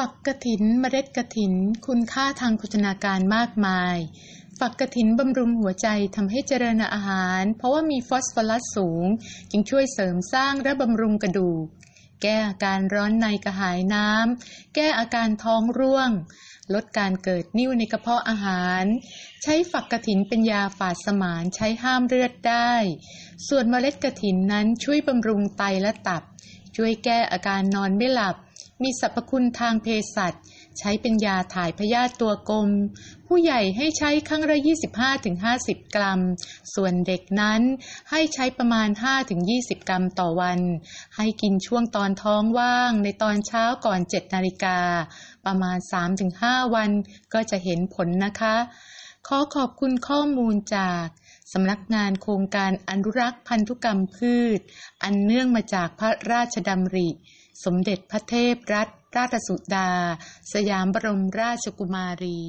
ฝักกระถินเมล็ดกระถิน คุณค่าทางโภชนาการมากมาย ฝักกระถินบำรุงหัวใจทำให้เจริญอาหาร เพราะว่ามีฟอสฟอรัสสูง จึงช่วยเสริมสร้างและบำรุงกระดูก แก้อาการร้อนในกระหายน้ำแก้อาการท้องร่วง ลดการเกิดนิ่วในกระเพาะอาหาร ใช้ฝักกระถินเป็นยาฝาดสมานใช้ห้ามเลือดได้ ส่วนเมล็ดกระถินนั้นช่วยบำรุงไตและตับ ช่วยแก้อาการนอนไม่หลับมีสรรพคุณทางเภสัชใช้เป็นยาถ่ายพยาธิตัวกลม ผู้ใหญ่ให้ใช้ครั้งละ25-50 กรัม ส่วนเด็กนั้นให้ใช้ประมาณ 5-20 กรัมต่อวัน ให้กินช่วงตอนท้องว่างในตอนเช้าก่อน7นาฬิกา ประมาณ 3-5 วันก็จะเห็นผลนะคะ ขอขอบคุณข้อมูลจาก สำนักงานโครงการอนุรักษ์พันธุกรรมพืช อันเนื่องมาจากพระราชดำริสมเด็จพระเทพรัตนราชสุดา สยามบรมราชกุมารี